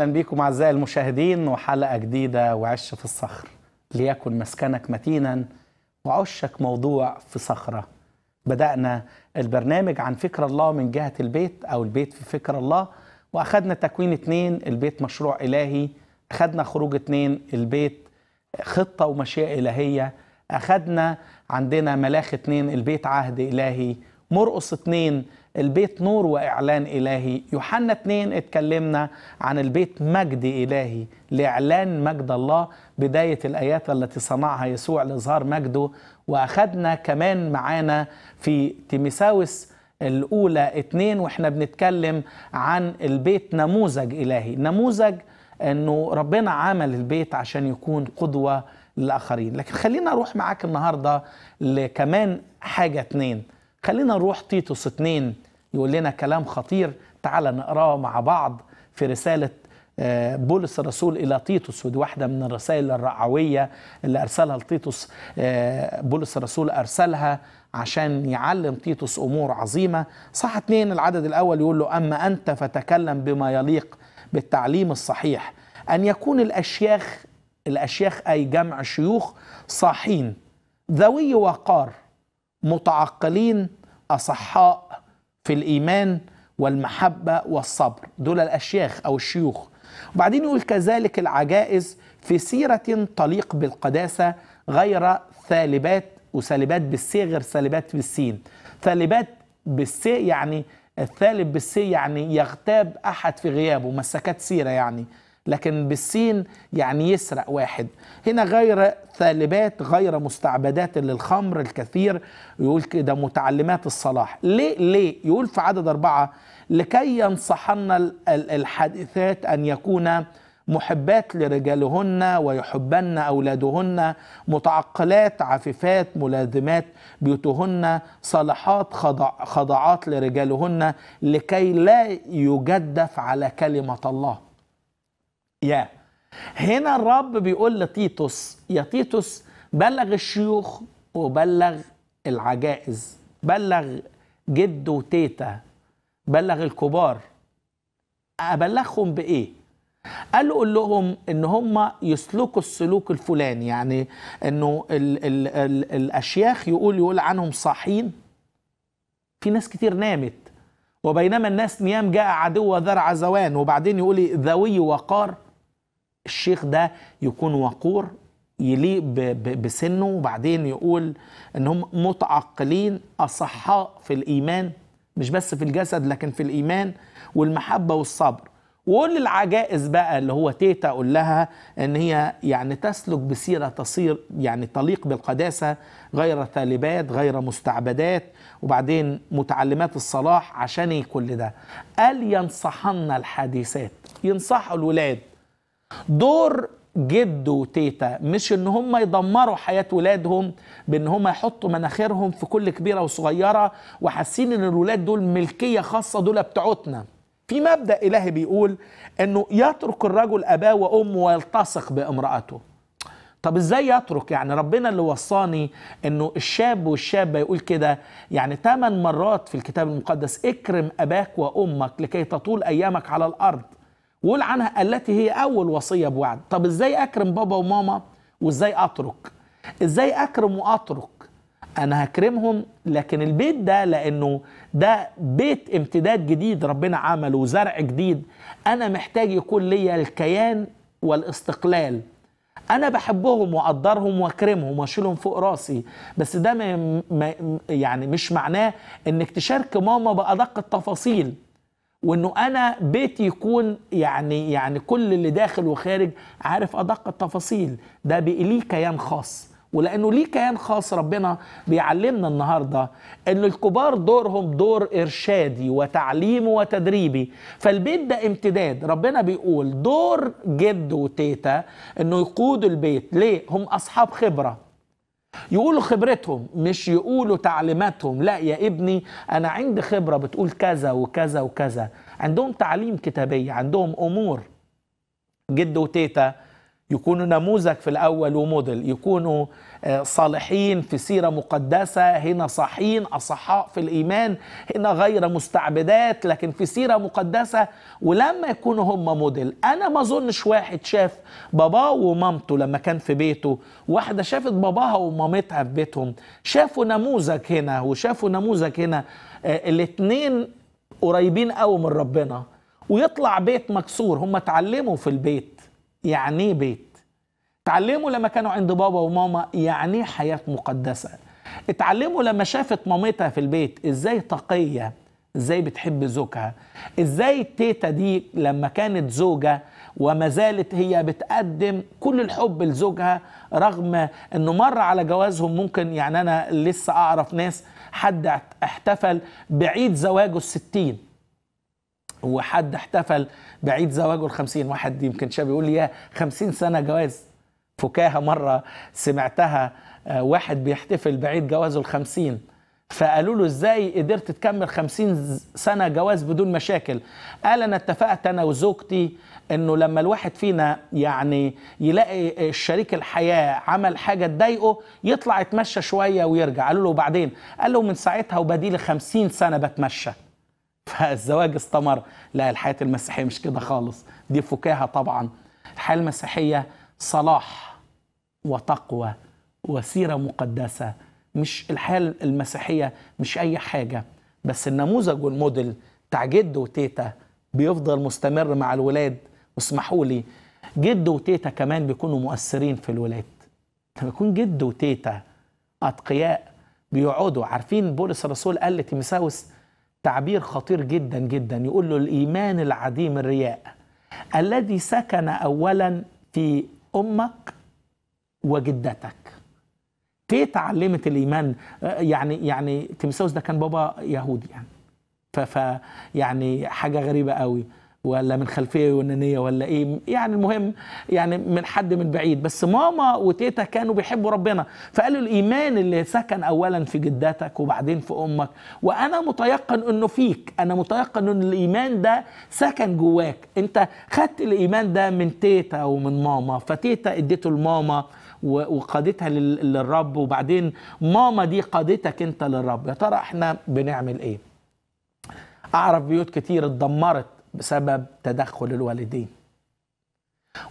اهلا بكم اعزائي المشاهدين وحلقه جديده وعش في الصخر ليكن مسكنك متينا وعشك موضوع في صخره بدانا البرنامج عن فكر الله من جهه البيت او البيت في فكر الله واخدنا تكوين اتنين البيت مشروع الهي اخدنا خروج اتنين البيت خطه ومشيئه الهيه اخدنا عندنا ملاخ اتنين البيت عهد الهي مرقص 2 البيت نور واعلان الهي يوحنا 2 اتكلمنا عن البيت مجد الهي لاعلان مجد الله بدايه الايات التي صنعها يسوع لاظهار مجده واخدنا كمان معانا في تيميساوس الاولى 2 واحنا بنتكلم عن البيت نموذج الهي نموذج انه ربنا عمل البيت عشان يكون قدوه للاخرين لكن خلينا اروح معاك النهارده لكمان حاجه اتنين خلينا نروح تيتوس 2 يقول لنا كلام خطير تعال نقراه مع بعض في رسالة آه، بولس الرسول إلى تيتوس ودي واحدة من الرسائل الرعوية اللي أرسلها لتيتوس آه، بولس الرسول أرسلها عشان يعلم تيتوس أمور عظيمة صح اثنين العدد الأول يقول له أما أنت فتكلم بما يليق بالتعليم الصحيح أن يكون الأشياخ الأشياخ أي جمع شيوخ صاحين ذوي وقار متعقلين اصحاء في الايمان والمحبه والصبر دول الاشياخ او الشيوخ وبعدين يقول كذلك العجائز في سيره تليق بالقداسه غير ثالبات وسالبات بالسي غير سالبات بالسين ثالبات بالسي يعني الثالب بالسي يعني يغتاب احد في غيابه مسكات سيره يعني لكن بالسين يعني يسرق واحد هنا غير ثالبات غير مستعبدات للخمر الكثير يقول كده متعلمات الصلاح ليه ليه يقول في عدد أربعة لكي ينصحن الحادثات أن يكون محبات لرجالهن ويحبن أولادهن متعقلات عفيفات ملازمات بيوتهن صالحات خضع خضعات لرجالهن لكي لا يجدف على كلمة الله يا هنا الرب بيقول لتيتوس يا تيتوس بلغ الشيوخ وبلغ العجائز بلغ جد وتيتا بلغ الكبار أبلغهم بإيه؟ قال قول لهم ان هم يسلكوا السلوك الفلاني يعني انه الـ الـ الـ الاشياخ يقول يقول عنهم صاحين في ناس كتير نامت وبينما الناس نيام جاء عدو ذرع زوان وبعدين يقول إيه؟ ذوي وقار الشيخ ده يكون وقور يليق بسنه وبعدين يقول انهم متعقلين اصحاء في الايمان مش بس في الجسد لكن في الايمان والمحبه والصبر وقول للعجائز بقى اللي هو تيتا قول لها ان هي يعني تسلك بسيره تصير يعني تليق بالقداسه غير ثالبات غير مستعبدات وبعدين متعلمات الصلاح عشان ايه كل ده قال ينصحن الحديثات ينصحوا الولاد دور جد وتيتا مش ان هم يدمروا حياه ولادهم بان هم يحطوا مناخيرهم في كل كبيره وصغيره وحاسين ان الولاد دول ملكيه خاصه دول بتوعتنا في مبدا الهي بيقول انه يترك الرجل اباه وامه ويلتصق بامراته طب ازاي يترك يعني ربنا اللي وصاني انه الشاب والشابه يقول كده يعني ثمان مرات في الكتاب المقدس اكرم اباك وامك لكي تطول ايامك على الارض وقول عنها التي هي أول وصية بوعد طب إزاي أكرم بابا وماما وإزاي أترك إزاي أكرم وأترك أنا هكرمهم لكن البيت ده لأنه ده بيت امتداد جديد ربنا عمله وزرع جديد أنا محتاج يكون ليا الكيان والاستقلال انا بحبهم واقدرهم واكرمهم واشيلهم فوق راسي بس ده ما يعني مش معناه انك تشارك ماما بادق التفاصيل وانه انا بيتي يكون يعني يعني كل اللي داخل وخارج عارف ادق التفاصيل ده ليه كيان خاص ولانه ليه كيان خاص ربنا بيعلمنا النهارده ان الكبار دورهم دور ارشادي وتعليمي وتدريبي فالبيت ده امتداد ربنا بيقول دور جد وتيتا انه يقودوا البيت ليه هم اصحاب خبره يقولوا خبرتهم مش يقولوا تعليماتهم لا يا ابني انا عندي خبره بتقول كذا وكذا وكذا عندهم تعليم كتابيه عندهم امور جد وتيتا يكونوا نموذج في الاول وموديل يكونوا آه، صالحين في سيرة مقدسة هنا صحين أصحاء في الإيمان هنا غير مستعبدات لكن في سيرة مقدسة ولما يكونوا هم موديل أنا ما أظنش واحد شاف باباه ومامته لما كان في بيته واحدة شافت باباها ومامتها في بيتهم شافوا نموذج هنا وشافوا نموذج هنا آه، الاتنين قريبين قوي من ربنا ويطلع بيت مكسور هم اتعلموا في البيت يعني ايه بيت اتعلموا لما كانوا عند بابا وماما يعني ايه حياه مقدسه اتعلموا لما شافت مامتها في البيت ازاي تقيه ازاي بتحب زوجها ازاي التيتا دي لما كانت زوجة وما زالت هي بتقدم كل الحب لزوجها رغم انه مر على جوازهم ممكن يعني انا لسه اعرف ناس حد احتفل بعيد زواجه الستين وحد احتفل بعيد زواجه الخمسين واحد يمكن شاب يقول لي يا خمسين سنة جواز فكاهة مرة سمعتها آه، واحد بيحتفل بعيد جوازه الخمسين فقالوا له ازاي قدرت تكمل خمسين سنة جواز بدون مشاكل قال انا اتفقت انا وزوجتي انه لما الواحد فينا يعني يلاقي الشريك الحياة عمل حاجة تضايقه يطلع يتمشى شوية ويرجع قالوا له وبعدين قال له من ساعتها وبديل خمسين سنة بتمشى فالزواج استمر لا الحياة المسيحية مش كده خالص دي فكاهة طبعا الحياة المسيحية صلاح وتقوى وسيرة مقدسة مش الحياة المسيحية مش أي حاجة بس النموذج والموديل بتاع جد وتيتا بيفضل مستمر مع الولاد واسمحوا لي جد وتيتا كمان بيكونوا مؤثرين في الولاد لما يكون جد وتيتا أتقياء بيقعدوا عارفين بولس الرسول قال لتيمساوس تعبير خطير جدا جدا يقول له الإيمان العديم الرياء الذي سكن أولا في أمك وجدتك تيتا علمت الايمان آه، يعني يعني تيمساوس ده كان بابا يهودي يعني ف يعني حاجه غريبه قوي ولا من خلفيه يونانيه ولا ايه يعني المهم يعني من حد من بعيد بس ماما وتيتا كانوا بيحبوا ربنا فقالوا الايمان اللي سكن اولا في جدتك وبعدين في امك وانا متيقن انه فيك انا متيقن ان الايمان ده سكن جواك انت خدت الايمان ده من تيتا ومن ماما فتيتا اديته لماما وقادتها للرب وبعدين ماما دي قادتك انت للرب يا ترى احنا بنعمل ايه اعرف بيوت كتير اتدمرت بسبب تدخل الوالدين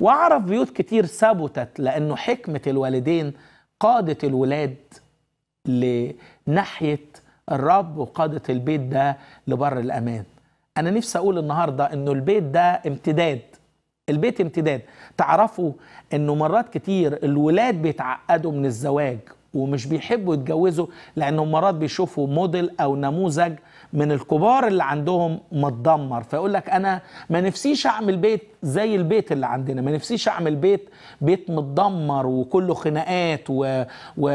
واعرف بيوت كتير ثبتت لانه حكمه الوالدين قادت الولاد لناحيه الرب وقادت البيت ده لبر الامان انا نفسي اقول النهارده انه البيت ده امتداد البيت امتداد تعرفوا انه مرات كتير الولاد بيتعقدوا من الزواج ومش بيحبوا يتجوزوا لانهم مرات بيشوفوا موديل او نموذج من الكبار اللي عندهم متدمر فيقول لك انا ما نفسيش اعمل بيت زي البيت اللي عندنا ما نفسيش اعمل بيت بيت متدمر وكله خناقات و... و...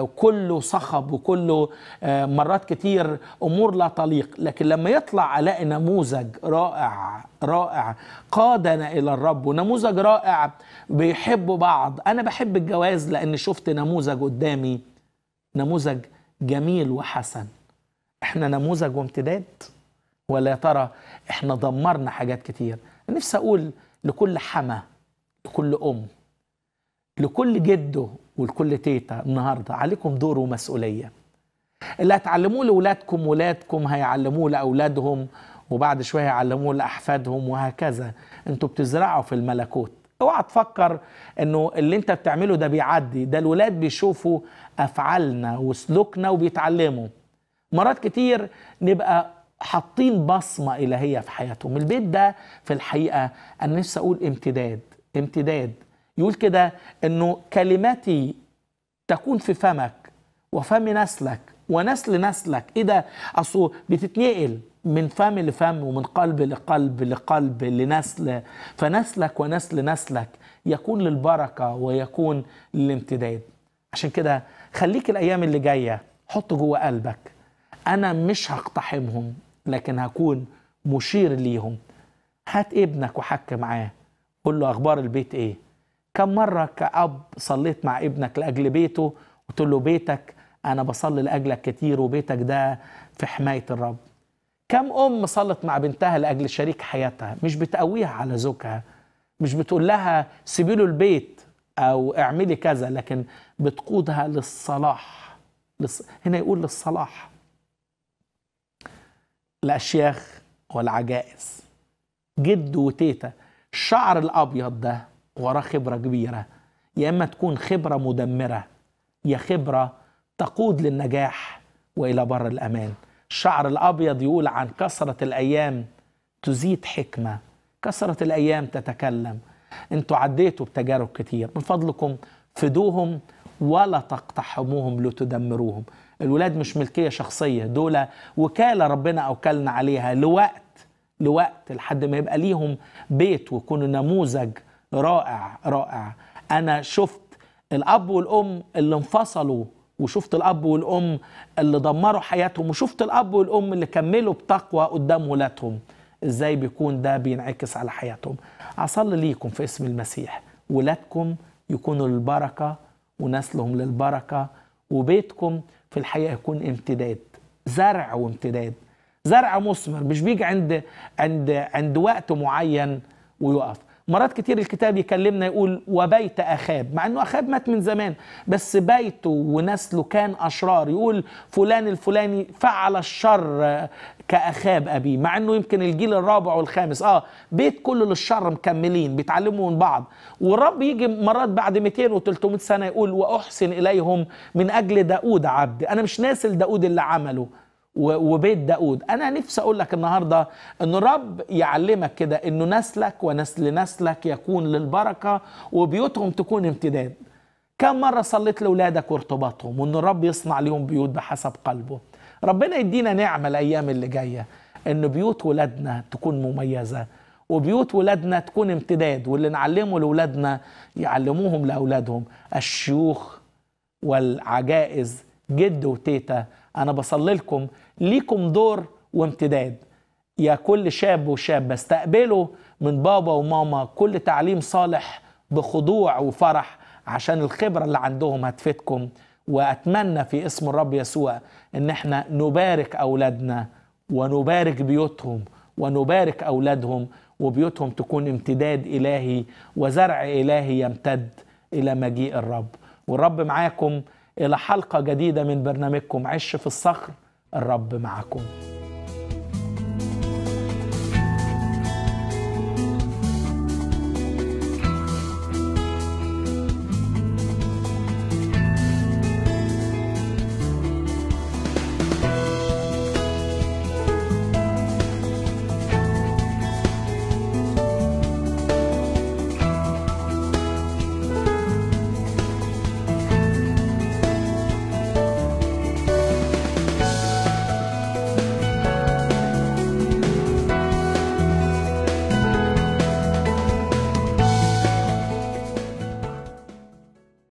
وكله صخب وكله آه، مرات كتير امور لا تليق لكن لما يطلع الاقي نموذج رائع رائع قادنا الى الرب ونموذج رائع بيحبوا بعض انا بحب الجواز لان شفت نموذج قدامي نموذج جميل وحسن احنا نموذج وامتداد ولا ترى احنا دمرنا حاجات كتير نفسي اقول لكل حما لكل ام لكل جده ولكل تيتا النهارده عليكم دور ومسؤوليه اللي هتعلموه لاولادكم ولادكم هيعلموه لاولادهم وبعد شويه يعلموه لاحفادهم وهكذا انتوا بتزرعوا في الملكوت اوعى تفكر انه اللي انت بتعمله ده بيعدي ده الولاد بيشوفوا افعالنا وسلوكنا وبيتعلموا مرات كتير نبقى حاطين بصمة إلهية في حياتهم البيت ده في الحقيقة أنا نفسي أقول امتداد امتداد يقول كده أنه كلماتي تكون في فمك وفم نسلك ونسل نسلك ايه ده اصله بتتنقل من فم لفم ومن قلب لقلب لقلب لنسل فنسلك ونسل نسلك يكون للبركه ويكون للامتداد عشان كده خليك الايام اللي جايه حط جوه قلبك انا مش هقتحمهم لكن هكون مشير ليهم هات ابنك وحك معاه قول له اخبار البيت ايه كم مره كاب صليت مع ابنك لاجل بيته قلت له بيتك انا بصلي لاجلك كتير وبيتك ده في حمايه الرب كم ام صلت مع بنتها لاجل شريك حياتها مش بتقويها على زوجها مش بتقول لها سيبي له البيت او اعملي كذا لكن بتقودها للصلاح هنا يقول للصلاح الأشياخ والعجائز جد وتيتا الشعر الأبيض ده وراه خبرة كبيرة يا إما تكون خبرة مدمرة يا خبرة تقود للنجاح وإلى بر الأمان الشعر الأبيض يقول عن كثرة الأيام تزيد حكمة كثرة الأيام تتكلم انتوا عديتوا بتجارب كتير من فضلكم فدوهم ولا تقتحموهم لتدمروهم الولاد مش ملكية شخصية دول وكالة ربنا أوكلنا عليها لوقت لوقت لحد ما يبقى ليهم بيت ويكونوا نموذج رائع رائع أنا شفت الأب والأم اللي انفصلوا وشفت الأب والأم اللي دمروا حياتهم وشفت الأب والأم اللي كملوا بتقوى قدام ولادهم إزاي بيكون ده بينعكس على حياتهم أصلي ليكم في اسم المسيح ولادكم يكونوا للبركة ونسلهم للبركة وبيتكم في الحقيقه يكون امتداد زرع وامتداد زرع مثمر مش بيجي عند عند عند وقت معين ويقف مرات كتير الكتاب يكلمنا يقول وبيت أخاب مع أنه أخاب مات من زمان بس بيته ونسله كان أشرار يقول فلان الفلاني فعل الشر كأخاب أبيه مع أنه يمكن الجيل الرابع والخامس آه بيت كله للشر مكملين بيتعلموا من بعض والرب يجي مرات بعد 200 و300 سنة يقول وأحسن إليهم من أجل داود عبدي أنا مش ناسي داود اللي عمله وبيت داود انا نفسي اقول لك النهارده ان رب يعلمك كده انه نسلك ونسل نسلك يكون للبركه وبيوتهم تكون امتداد كم مره صليت لاولادك وارتباطهم وان الرب يصنع ليهم بيوت بحسب قلبه ربنا يدينا نعمه الايام اللي جايه ان بيوت ولادنا تكون مميزه وبيوت ولادنا تكون امتداد واللي نعلمه لاولادنا يعلموهم لاولادهم الشيوخ والعجائز جد وتيتا أنا بصلي لكم ليكم دور وامتداد يا كل شاب وشاب استقبلوا من بابا وماما كل تعليم صالح بخضوع وفرح عشان الخبرة اللي عندهم هتفيدكم وأتمنى في اسم الرب يسوع إن احنا نبارك أولادنا ونبارك بيوتهم ونبارك أولادهم وبيوتهم تكون امتداد إلهي وزرع إلهي يمتد إلى مجيء الرب والرب معاكم إلى حلقة جديدة من برنامجكم عش في الصخر الرب معكم